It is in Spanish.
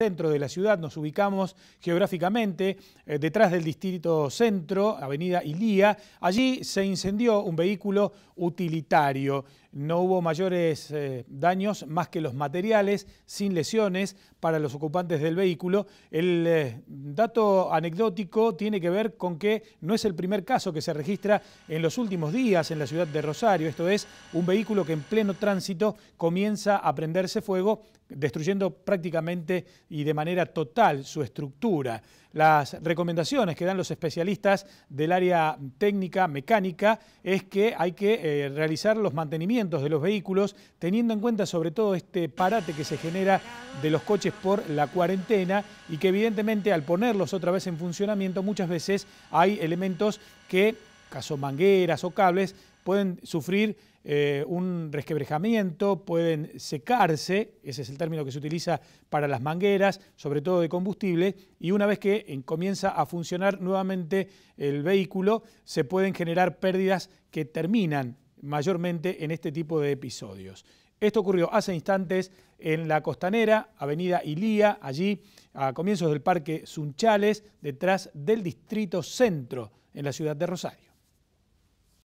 Dentro de la ciudad, nos ubicamos geográficamente eh, detrás del distrito centro, avenida Ilía. Allí se incendió un vehículo utilitario. No hubo mayores eh, daños más que los materiales, sin lesiones para los ocupantes del vehículo. El eh, dato anecdótico tiene que ver con que no es el primer caso que se registra en los últimos días en la ciudad de Rosario. Esto es, un vehículo que en pleno tránsito comienza a prenderse fuego, destruyendo prácticamente y de manera total su estructura. Las recomendaciones que dan los especialistas del área técnica, mecánica, es que hay que eh, realizar los mantenimientos de los vehículos, teniendo en cuenta sobre todo este parate que se genera de los coches por la cuarentena y que evidentemente al ponerlos otra vez en funcionamiento muchas veces hay elementos que, caso mangueras o cables, pueden sufrir eh, un resquebrejamiento, pueden secarse, ese es el término que se utiliza para las mangueras, sobre todo de combustible, y una vez que comienza a funcionar nuevamente el vehículo, se pueden generar pérdidas que terminan mayormente en este tipo de episodios. Esto ocurrió hace instantes en la costanera, Avenida Ilía, allí a comienzos del Parque Sunchales, detrás del Distrito Centro, en la ciudad de Rosario.